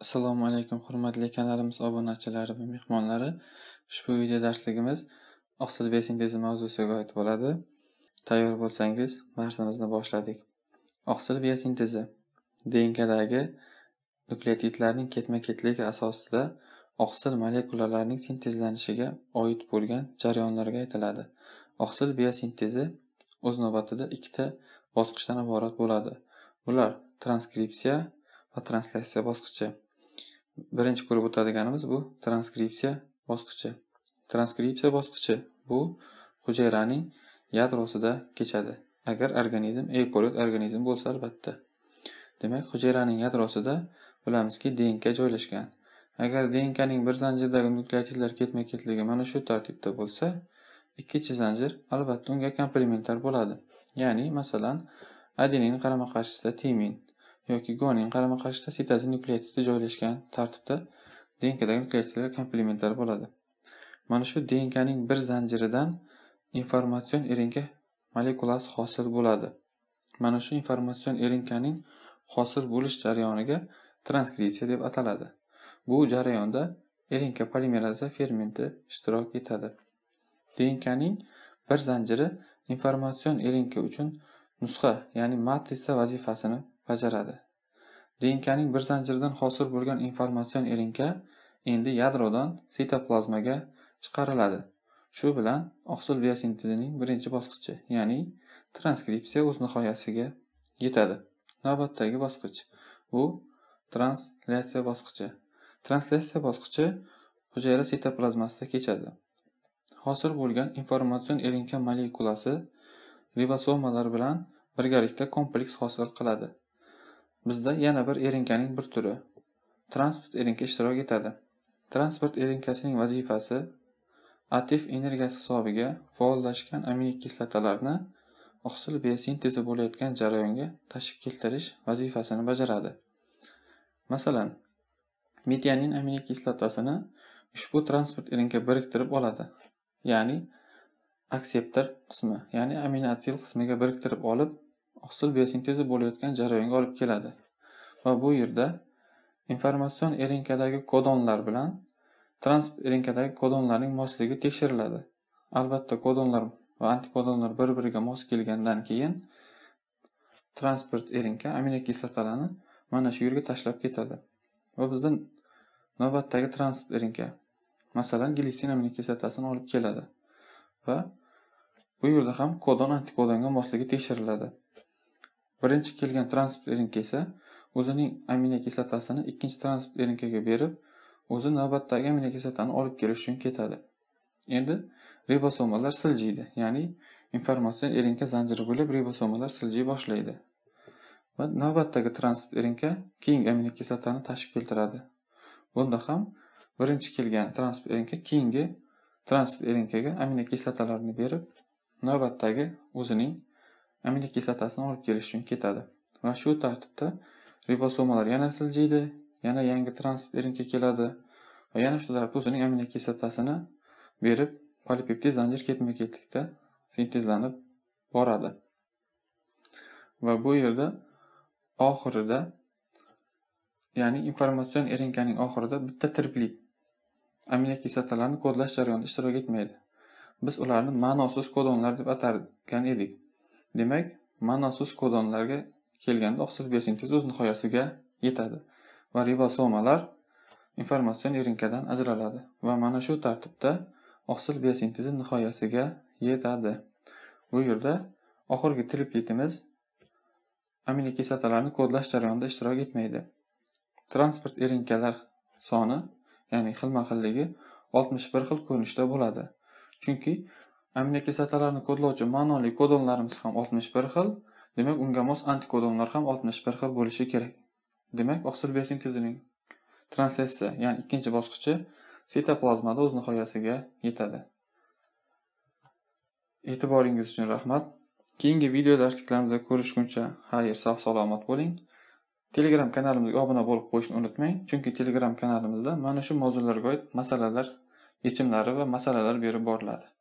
Assalomu alaykum hurmatli kanalimiz obunachilari va mehmonlari. Ushbu video darsligimiz oqsil biosintezi mavzusiga oid bo'ladi. Tayyor bo'lsangiz, darsimizni boshladik. Oqsil biosintezi DNKdagi nukleotidlarning ketma-ketligi asosida Oqsil molekulalarning sintezlanishiga oid bo'lgan jarayonlarga aytiladi. Oqsil biosintezi o'z navbatida ikkita bosqichdan iborat bo'ladi. Bular transkripsiya va translyatsiya bosqichi. Birinchi ko'rib o'tadiganimiz bu transkripsiya bosqichi. Transkripsiya bosqichi bu hujayraning yadrosida kechadi. Agar organizm eukariot organizm bo'lsa albatta. Demak, hujayraning yadrosida bilamizki, DNK joylashgan. Agar DNKning bir zanjirdagi nukleotidlar ketma-ketligi mana shu tartibda bo'lsa, ikkinchi zanjir albatta unga komplementar bo'ladi. Ya'ni, masalan, adenin qarama-qarshisida timin yoki gonin qarama-qarshisida sitazin nukleotidi joylashgan tartibda DNKdagi nukleotidlar komplementar bo'ladi. Mana shu DNKning bir zanjiridan informatsion RNK molekulasi hosil bo'ladi. Mana shu informatsion RNKning hosil bo'lish jarayoniga transkripsiya deb ataladi. Bu jarayonda LNK polimeraza fermenti ishtirok etadi. DNKning bir zanjiri informatsion LNK uchun nusxa, ya'ni matrisa vazifasini bajaradi. DNKning bir zanjirdan hosil bo'lgan informatsion LNK endi yadrodan sitoplazmaga chiqariladi. Shu bilan oqsil biosintezining birinchi bosqichi, ya'ni transkripsiya o'z nihoyasiga yetadi. Navbatdagi bosqich bu translyatsiya bosqichi. Translyatsiya bosqichi hujayra sitoplazmasida kechadi. Hosil bo'lgan informatsion elinka molekulasi ribosomalar bilan birgalikda kompleks hosil qiladi. Bizda yana bir erinkaning bir turi transport erinka ishtirok etadi. Transport erinkasining vazifasi atif energiyasi hisobiga faollashgan amino kislotalarni oqsil biosintezi bo'layotgan jarayonga tashib keltirish vazifasini bajaradi. Masalan, Medianin aminokislotasini ushbu transport erini biriktirib oladi. Ya'ni akseptor qismi, ya'ni aminoatil qismiga biriktirib olib, oqsil biosintezi bo'layotgan jarayonga olib keladi. Va bu yerda informatsion erinkadagi kodonlar bilan transport erinkadagi kodonlarning mosligi tekshiriladi. Albatta, kodonlar va antikodonlar bir-biriga mos kelgandan keyin transport erinka aminokislotalarni mana shu yerga tashlab ketadi. Va bizda Navbatdagi transferingga Masalan, glisinamin kislotasini olib keladi va bu yerda ham kodon antikodonga mosligi tekshiriladi. Birinchi kelgan transferinka esa o'zining aminokislotasini ikkinchi transferinkaga berib, o'zi navbatdagi aminokislotani olib kelish uchun ketadi. Endi ribosomalar siljiydi, ya'ni informatsion erinka zanjiri bo'lib ribosomalar siljiy boshlaydi. Va navbatdagi transferinka keyingi aminokislotani tashib keltiradi. bunda ham birinchi kelgan transferinka keyingi transferinkaga aminokislotalarni berib navbatdagi o'zining aminokislotasini olib kelish uchun ketadi va shu tartibda ribosomalar yana siljiydi yana yangi transferinka keladi va yana shu tarafda o'zining aminokislotasini berib polipeptid zanjir ketma ketlikda sintezlanib boradi va bu yerda oxirida ya'ni informatsion erinkaning oxirida bitta tiriklik aminokislotalarni kodlash jarayonida ishtirok etmaydi biz ularni ma'nosiz kodonlar deb atargan edik demak ma'nosiz kodonlarga kelganda oqsil biosintez o'z nihoyasiga yetadi va ribosomalar informatsion erinkadan ajraladi va mana shu tartibda oqsil biosintezi nihoyasiga yetadi bu yerda oxirgi triplitimiz aminokislotalarni kodlash jarayonida ishtirok etmaydi Transport erinkalar soni, ya'ni xilma-xilligi 61 xil ko'rinishda bo'ladi. Chunki aminokislotalarni kodlovchi ma'noli kodonlarimiz ham 61 xil, demak unga mos antikodonlar ham 61 xil bo'lishi kerak. Demak, oqsil biosintezning translyatsiya, ya'ni ikkinchi bosqichi sitoplazmada o'z nihoyasiga yetadi. E'tiboringiz uchun rahmat. Keyingi video darsliklarimizda ko'rishguncha, xayr, sog' salomat bo'ling. telegram kanalimizga obuna bo'lib qo'yishni unutmang chunki telegram kanalimizda mana shu mavzularga oid masalalar yechimlari va masalalar berib boriladi